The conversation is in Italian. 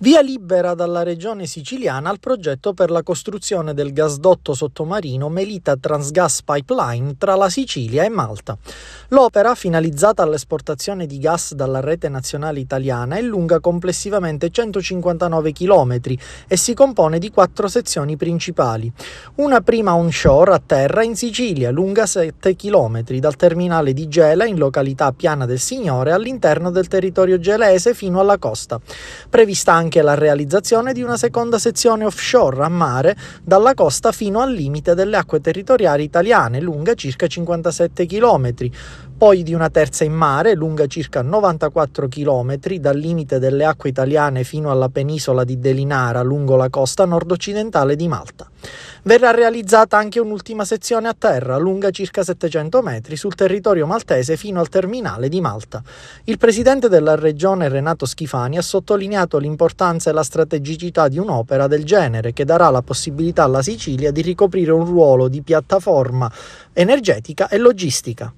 Via libera dalla regione siciliana al progetto per la costruzione del gasdotto sottomarino Melita Transgas Pipeline tra la Sicilia e Malta. L'opera, finalizzata all'esportazione di gas dalla rete nazionale italiana, è lunga complessivamente 159 km e si compone di quattro sezioni principali. Una prima onshore a terra in Sicilia, lunga 7 km, dal terminale di Gela in località Piana del Signore all'interno del territorio gelese fino alla costa. Prevista anche anche la realizzazione di una seconda sezione offshore a mare dalla costa fino al limite delle acque territoriali italiane, lunga circa 57 km, poi di una terza in mare, lunga circa 94 km, dal limite delle acque italiane fino alla penisola di Delinara, lungo la costa nordoccidentale di Malta. Verrà realizzata anche un'ultima sezione a terra, lunga circa 700 metri, sul territorio maltese fino al terminale di Malta. Il presidente della regione Renato Schifani ha sottolineato l'importanza e la strategicità di un'opera del genere che darà la possibilità alla Sicilia di ricoprire un ruolo di piattaforma energetica e logistica.